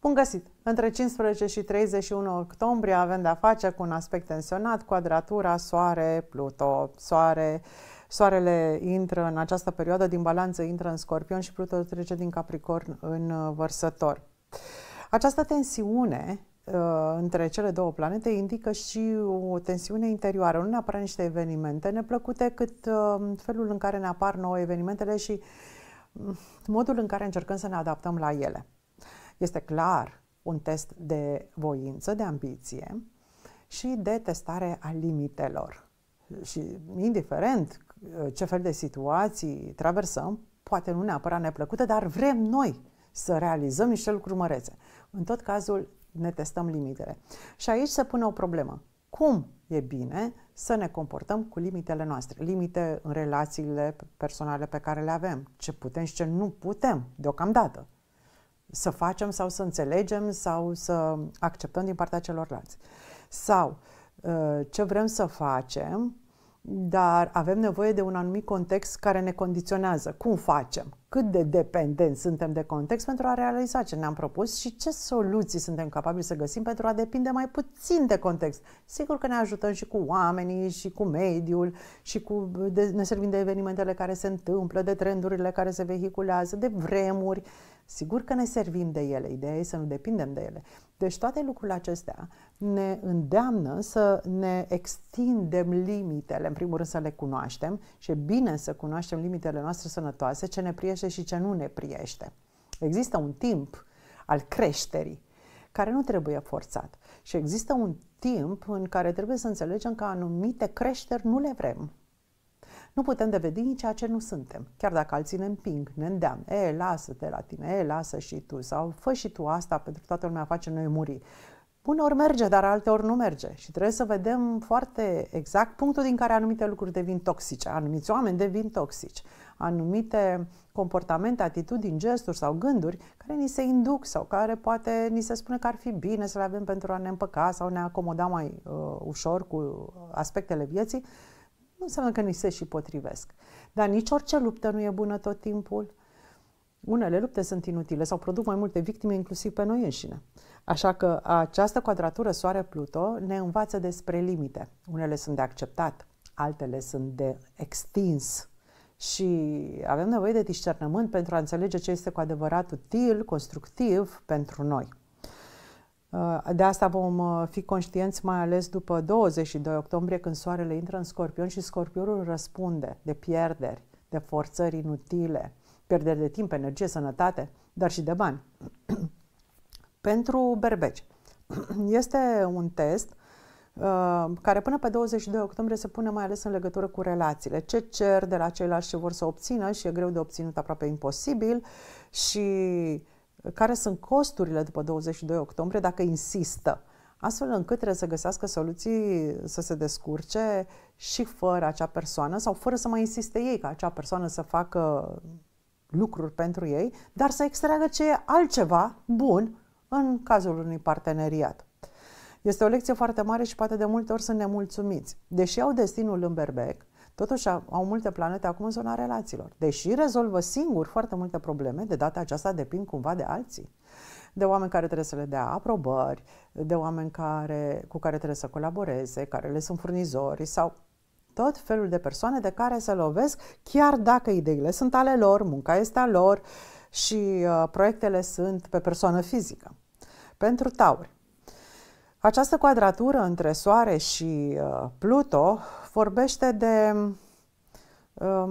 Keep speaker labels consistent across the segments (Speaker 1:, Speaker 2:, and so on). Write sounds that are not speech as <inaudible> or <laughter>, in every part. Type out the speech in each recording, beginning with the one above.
Speaker 1: Bun găsit! Între 15 și 31 octombrie avem de-a face cu un aspect tensionat, quadratura Soare-Pluto. Soare, soarele intră în această perioadă din balanță, intră în scorpion și Pluto trece din Capricorn în uh, vărsător. Această tensiune uh, între cele două planete indică și o tensiune interioară, nu neapărat niște evenimente neplăcute, cât uh, felul în care ne apar nouă evenimentele și mm, modul în care încercăm să ne adaptăm la ele. Este clar un test de voință, de ambiție și de testare a limitelor. Și indiferent uh, ce fel de situații traversăm, poate nu neapărat neplăcută, dar vrem noi să realizăm niște lucruri mărețe. În tot cazul, ne testăm limitele. Și aici se pune o problemă. Cum e bine să ne comportăm cu limitele noastre? Limite în relațiile personale pe care le avem. Ce putem și ce nu putem deocamdată să facem sau să înțelegem sau să acceptăm din partea celorlalți. Sau ă, ce vrem să facem, dar avem nevoie de un anumit context care ne condiționează. Cum facem? Cât de dependenți suntem de context pentru a realiza ce ne-am propus și ce soluții suntem capabili să găsim pentru a depinde mai puțin de context. Sigur că ne ajutăm și cu oamenii, și cu mediul, și cu de, ne servim de evenimentele care se întâmplă, de trendurile care se vehiculează, de vremuri, Sigur că ne servim de ele, ideea e să nu depindem de ele. Deci toate lucrurile acestea ne îndeamnă să ne extindem limitele, în primul rând să le cunoaștem și e bine să cunoaștem limitele noastre sănătoase, ce ne priește și ce nu ne priește. Există un timp al creșterii care nu trebuie forțat și există un timp în care trebuie să înțelegem că anumite creșteri nu le vrem nu putem deveni ceea ce nu suntem, chiar dacă alții ne împing, ne îndeamnă. E, lasă-te la tine, e, lasă și tu, sau fă și tu asta, pentru toată lumea face noi muri. Uneori merge, dar alteori nu merge și trebuie să vedem foarte exact punctul din care anumite lucruri devin toxice, anumiți oameni devin toxici, anumite comportamente, atitudini, gesturi sau gânduri care ni se induc sau care poate ni se spune că ar fi bine să le avem pentru a ne împăca sau ne acomoda mai uh, ușor cu aspectele vieții, uh, nu înseamnă că nu se și potrivesc. Dar nici orice luptă nu e bună tot timpul. Unele lupte sunt inutile sau produc mai multe victime, inclusiv pe noi înșine. Așa că această quadratură Soare-Pluto ne învață despre limite. Unele sunt de acceptat, altele sunt de extins și avem nevoie de discernământ pentru a înțelege ce este cu adevărat util, constructiv pentru noi. Uh, de asta vom uh, fi conștienți mai ales după 22 octombrie când soarele intră în scorpion și scorpionul răspunde de pierderi, de forțări inutile, pierderi de timp, energie, sănătate, dar și de bani. <clears throat> Pentru berbeci <clears throat> este un test uh, care până pe 22 octombrie se pune mai ales în legătură cu relațiile. Ce cer de la ceilalți ce vor să obțină și e greu de obținut, aproape imposibil și care sunt costurile după 22 octombrie dacă insistă, astfel încât trebuie să găsească soluții să se descurce și fără acea persoană sau fără să mai insiste ei ca acea persoană să facă lucruri pentru ei, dar să extragă ce e altceva bun în cazul unui parteneriat. Este o lecție foarte mare și poate de multe ori sunt nemulțumiți. Deși au destinul în berbec, Totuși au multe planete acum în zona relațiilor. Deși rezolvă singur foarte multe probleme, de data aceasta depind cumva de alții. De oameni care trebuie să le dea aprobări, de oameni care, cu care trebuie să colaboreze, care le sunt furnizori sau tot felul de persoane de care se lovesc, chiar dacă ideile sunt ale lor, munca este a lor și uh, proiectele sunt pe persoană fizică. Pentru tauri, această quadratură între Soare și uh, Pluto vorbește de uh,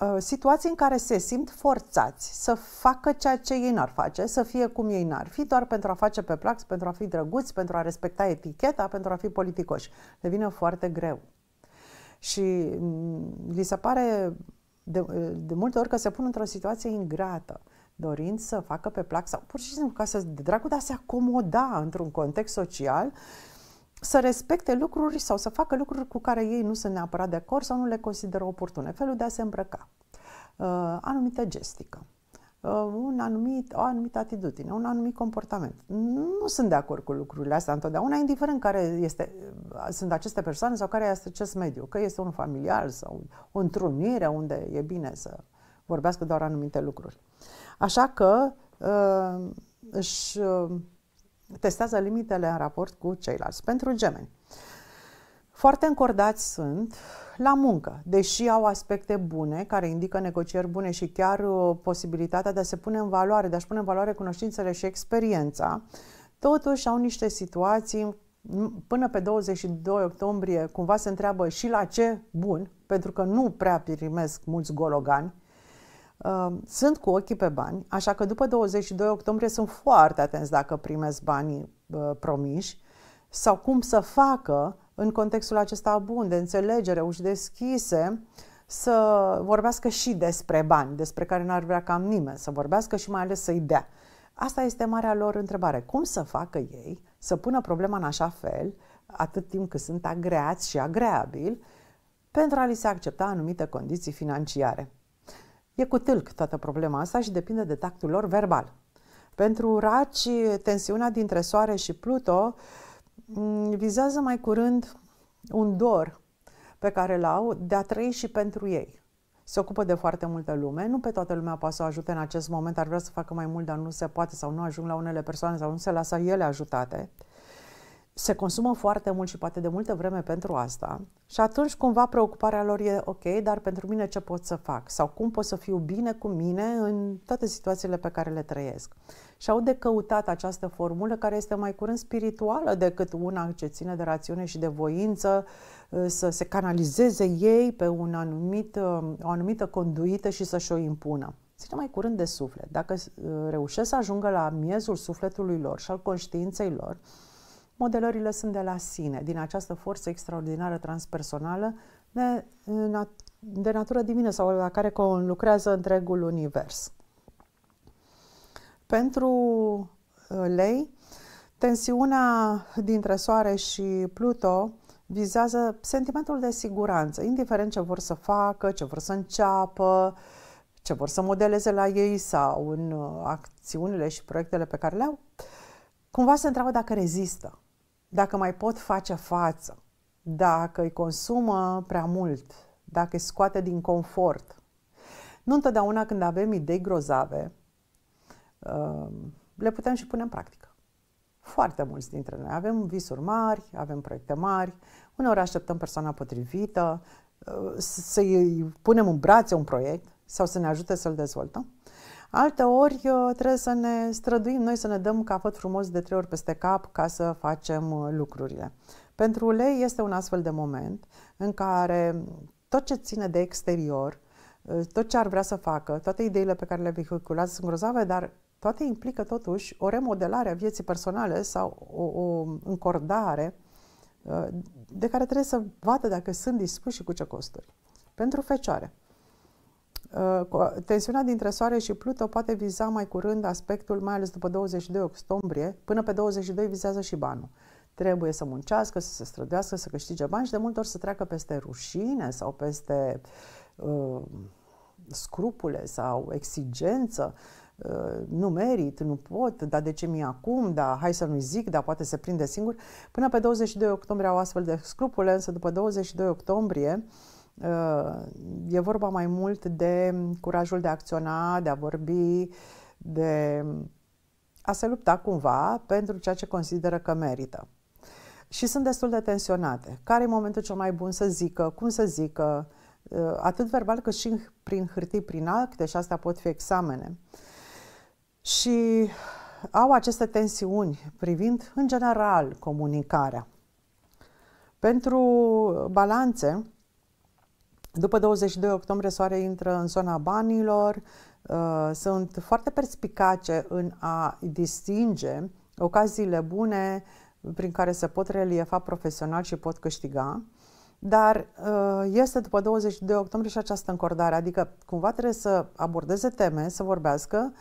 Speaker 1: uh, situații în care se simt forțați să facă ceea ce ei n-ar face, să fie cum ei n-ar fi, doar pentru a face pe plax, pentru a fi drăguți, pentru a respecta eticheta, pentru a fi politicoși. Devine foarte greu. Și mm, li se pare de, de multe ori că se pun într-o situație ingrată dorind să facă pe plac sau pur și simplu ca să, de dragul de a se acomoda într-un context social, să respecte lucruri sau să facă lucruri cu care ei nu sunt neapărat de acord sau nu le consideră oportune. Felul de a se îmbrăca, uh, anumită gestică, uh, un anumit, o anumită atitudine, un anumit comportament. Nu sunt de acord cu lucrurile astea întotdeauna, indiferent care este, uh, sunt aceste persoane sau care este acest mediu, că este un familiar sau o întrunire unde e bine să vorbească doar anumite lucruri. Așa că uh, își uh, testează limitele în raport cu ceilalți. Pentru gemeni, foarte încordați sunt la muncă, deși au aspecte bune, care indică negocieri bune și chiar uh, posibilitatea de a se pune în valoare, de a-și pune în valoare cunoștințele și experiența, totuși au niște situații până pe 22 octombrie cumva se întreabă și la ce bun, pentru că nu prea primesc mulți gologani, Um, sunt cu ochii pe bani, așa că după 22 octombrie sunt foarte atenți dacă primesc banii uh, promiși sau cum să facă în contextul acesta bun de înțelegere, uși deschise, să vorbească și despre bani, despre care n-ar vrea cam nimeni să vorbească și mai ales să-i dea. Asta este marea lor întrebare. Cum să facă ei să pună problema în așa fel, atât timp cât sunt agreați și agreabili, pentru a li se accepta anumite condiții financiare? E cu tâlc toată problema asta și depinde de tactul lor verbal. Pentru raci, tensiunea dintre Soare și Pluto mm, vizează mai curând un dor pe care l au de a trăi și pentru ei. Se ocupă de foarte multă lume, nu pe toată lumea poate să o ajute în acest moment, ar vrea să facă mai mult, dar nu se poate sau nu ajung la unele persoane sau nu se lasă ele ajutate se consumă foarte mult și poate de multă vreme pentru asta și atunci cumva preocuparea lor e ok, dar pentru mine ce pot să fac? Sau cum pot să fiu bine cu mine în toate situațiile pe care le trăiesc? Și au de căutat această formulă care este mai curând spirituală decât una ce ține de rațiune și de voință uh, să se canalizeze ei pe un anumit, uh, o anumită conduită și să-și o impună ține mai curând de suflet. Dacă uh, reușesc să ajungă la miezul sufletului lor și al conștiinței lor, Modelările sunt de la sine, din această forță extraordinară transpersonală de, de natură divină sau la care lucrează întregul univers. Pentru uh, lei, tensiunea dintre Soare și Pluto vizează sentimentul de siguranță, indiferent ce vor să facă, ce vor să înceapă, ce vor să modeleze la ei sau în uh, acțiunile și proiectele pe care le au, cumva se întreabă dacă rezistă, dacă mai pot face față, dacă îi consumă prea mult, dacă îi scoate din confort. Nu întotdeauna când avem idei grozave, uh, le putem și pune în practică. Foarte mulți dintre noi avem visuri mari, avem proiecte mari, uneori așteptăm persoana potrivită, uh, să-i punem în brațe un proiect sau să ne ajute să-l dezvoltăm. Alte ori uh, trebuie să ne străduim noi să ne dăm capăt frumos de trei ori peste cap ca să facem uh, lucrurile. Pentru ulei este un astfel de moment în care tot ce ține de exterior, uh, tot ce ar vrea să facă, toate ideile pe care le vehiculează sunt grozave, dar toate implică totuși o remodelare a vieții personale sau o, o încordare de care trebuie să vadă dacă sunt dispuși și cu ce costuri. Pentru fecioare, Uh, tensiunea dintre Soare și Pluto poate viza mai curând aspectul, mai ales după 22 octombrie, până pe 22 vizează și banul. Trebuie să muncească, să se străduiască, să câștige bani și de multe ori să treacă peste rușine sau peste uh, scrupule sau exigență. Uh, nu merit, nu pot, dar de ce mi acum, da, hai să nu-i zic, dar poate se prinde singur. Până pe 22 octombrie au astfel de scrupule, însă după 22 octombrie uh, Uh, e vorba mai mult de curajul de a acționa, de a vorbi, de a se lupta cumva pentru ceea ce consideră că merită. Și sunt destul de tensionate. Care e momentul cel mai bun să zică, cum să zică, uh, atât verbal cât și prin hârtii, prin acte și astea pot fi examene. Și au aceste tensiuni privind, în general, comunicarea. Pentru balanțe, după 22 octombrie, soare intră în zona banilor, uh, sunt foarte perspicace în a distinge ocaziile bune prin care se pot reliefa profesional și pot câștiga, dar uh, este după 22 octombrie și această încordare, adică cumva trebuie să abordeze teme, să vorbească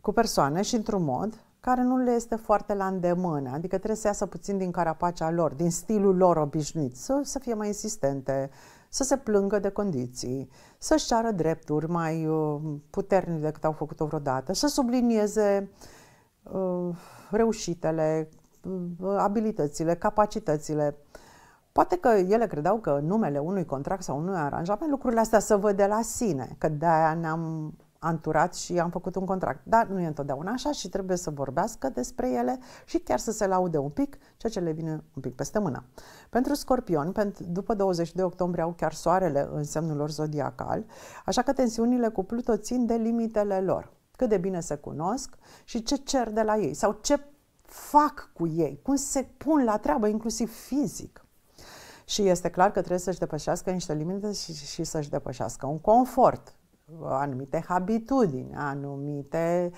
Speaker 1: cu persoane și într-un mod care nu le este foarte la îndemână, adică trebuie să iasă puțin din carapacea lor, din stilul lor obișnuit, să, să fie mai insistente, să se plângă de condiții, să-și ceară drepturi mai uh, puternice decât au făcut-o vreodată, să sublinieze uh, reușitele, uh, abilitățile, capacitățile. Poate că ele credeau că numele unui contract sau unui aranjament, lucrurile astea să văd de la sine, că de-aia ne-am anturat și am făcut un contract. Dar nu e întotdeauna așa și trebuie să vorbească despre ele și chiar să se laude un pic, ceea ce le vine un pic peste mână. Pentru scorpion, pentru, după 22 octombrie au chiar soarele în semnul lor zodiacal, așa că tensiunile cu Pluto țin de limitele lor. Cât de bine se cunosc și ce cer de la ei sau ce fac cu ei, cum se pun la treabă, inclusiv fizic. Și este clar că trebuie să-și depășească niște limite și, și să-și depășească un confort anumite habitudini, anumite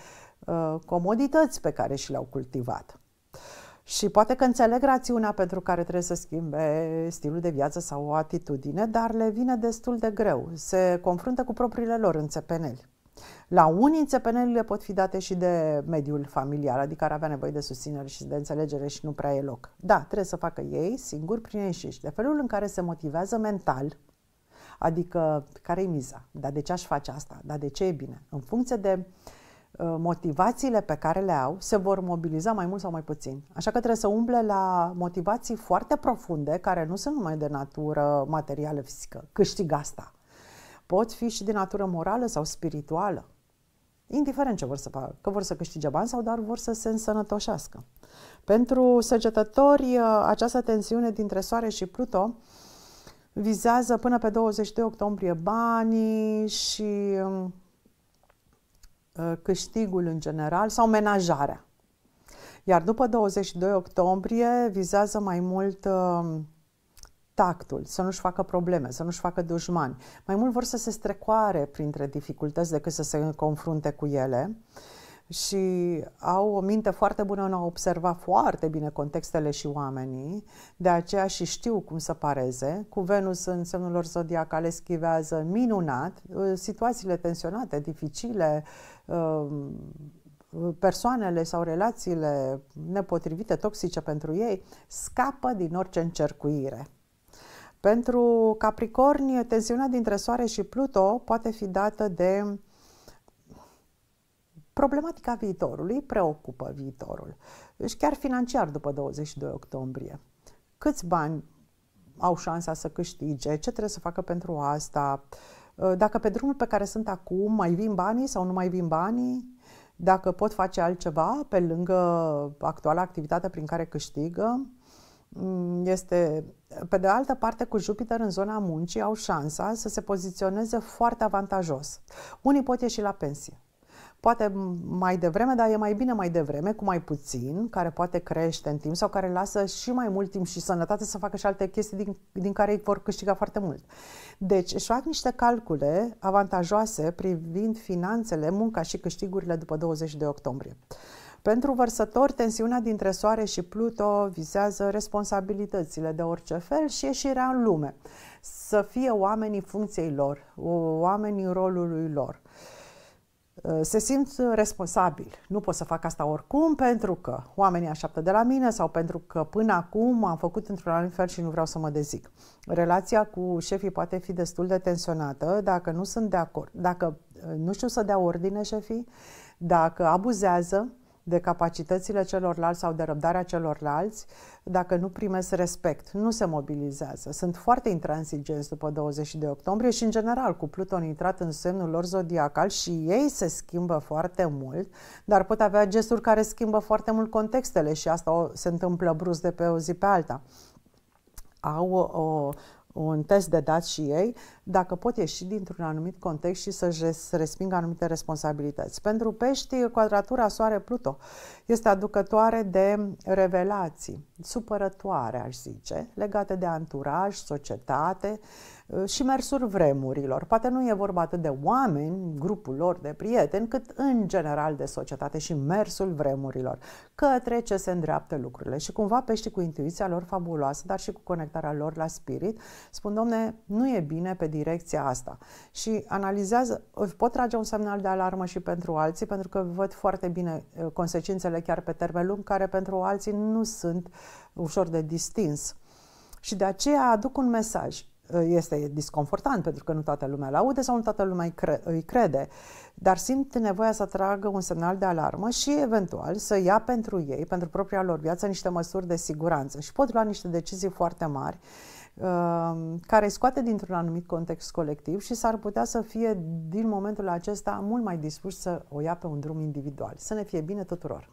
Speaker 1: uh, comodități pe care și le-au cultivat. Și poate că înțeleg rațiunea pentru care trebuie să schimbe stilul de viață sau o atitudine, dar le vine destul de greu. Se confruntă cu propriile lor înțepeneli. La unii înțepenelile pot fi date și de mediul familial, adică ar avea nevoie de susținere și de înțelegere și nu prea e loc. Da, trebuie să facă ei singuri prin ei și de felul în care se motivează mental, Adică, care e miza? Dar de ce aș face asta? Dar de ce e bine? În funcție de uh, motivațiile pe care le au, se vor mobiliza mai mult sau mai puțin. Așa că trebuie să umble la motivații foarte profunde, care nu sunt numai de natură materială, fizică. Câștig asta. Pot fi și de natură morală sau spirituală indiferent ce vor să facă, că vor să câștige bani sau doar vor să se însănătoșească. Pentru săgetători, uh, această tensiune dintre Soare și Pluto vizează până pe 22 octombrie banii și um, uh, câștigul în general sau menajarea. Iar după 22 octombrie vizează mai mult um, tactul, să nu-și facă probleme, să nu-și facă dușmani. Mai mult vor să se strecoare printre dificultăți decât să se confrunte cu ele și au o minte foarte bună în a observa foarte bine contextele și oamenii, de aceea și știu cum să pareze. Cu Venus în semnul lor zodiacale schivează minunat uh, situațiile tensionate, dificile, uh, persoanele sau relațiile nepotrivite, toxice pentru ei, scapă din orice încercuire. Pentru Capricorni, tensiunea dintre Soare și Pluto poate fi dată de Problematica viitorului preocupă viitorul și deci chiar financiar după 22 octombrie. Câți bani au șansa să câștige, ce trebuie să facă pentru asta, ă, dacă pe drumul pe care sunt acum mai vin banii sau nu mai vin banii, dacă pot face altceva pe lângă actuala activitate prin care câștigă, mm, este, pe de altă parte, cu Jupiter în zona muncii au șansa să se poziționeze foarte avantajos. Unii pot ieși la pensie, poate mai devreme, dar e mai bine mai devreme, cu mai puțin, care poate crește în timp sau care lasă și mai mult timp și sănătate să facă și alte chestii din, din care ei vor câștiga foarte mult. Deci își fac niște calcule avantajoase privind finanțele, munca și câștigurile după 20 de octombrie. Pentru vărsători, tensiunea dintre Soare și Pluto vizează responsabilitățile de orice fel și ieșirea în lume. Să fie oamenii funcției lor, oamenii rolului lor. Uh, Uh, se simt responsabil, Nu pot să fac asta oricum pentru că oamenii așteaptă de la mine sau pentru că până acum am făcut într-un anumit fel și nu vreau să mă dezic. Relația cu șefii poate fi destul de tensionată dacă nu sunt de acord, dacă uh, nu știu să dea ordine șefii, dacă abuzează, de capacitățile celorlalți sau de răbdarea celorlalți dacă nu primesc respect, nu se mobilizează. Sunt foarte intransigenți după 20 de octombrie și, în general, cu Pluton intrat în semnul lor zodiacal și ei se schimbă foarte mult, dar pot avea gesturi care schimbă foarte mult contextele și asta se întâmplă brusc de pe o zi pe alta. Au o, un test de dat și ei dacă pot ieși dintr-un anumit context și să respingă anumite responsabilități. Pentru pești, quadratura Soare-Pluto este aducătoare de revelații, supărătoare, aș zice, legate de anturaj, societate uh, și mersul vremurilor. Poate nu e vorba atât de oameni, grupul lor de prieteni, cât în general de societate și mersul vremurilor, către ce se îndreaptă lucrurile. Și cumva pești cu intuiția lor fabuloasă, dar și cu conectarea lor la spirit, spun, domne, nu e bine pe direcția asta. Și analizează, pot trage un semnal de alarmă și pentru alții, pentru că văd foarte bine uh, consecințele chiar pe termen lung, care pentru alții nu sunt ușor de distins. Și de aceea aduc un mesaj uh, este disconfortant pentru că nu toată lumea îl aude sau nu toată lumea îi, crede, dar simt nevoia să tragă un semnal de alarmă și eventual să ia pentru ei, pentru propria lor viață, niște măsuri de siguranță și pot lua niște decizii foarte mari Um, care scoate dintr-un anumit context colectiv și s-ar putea să fie din momentul acesta mult mai dispuși să o ia pe un drum individual. Să ne fie bine tuturor!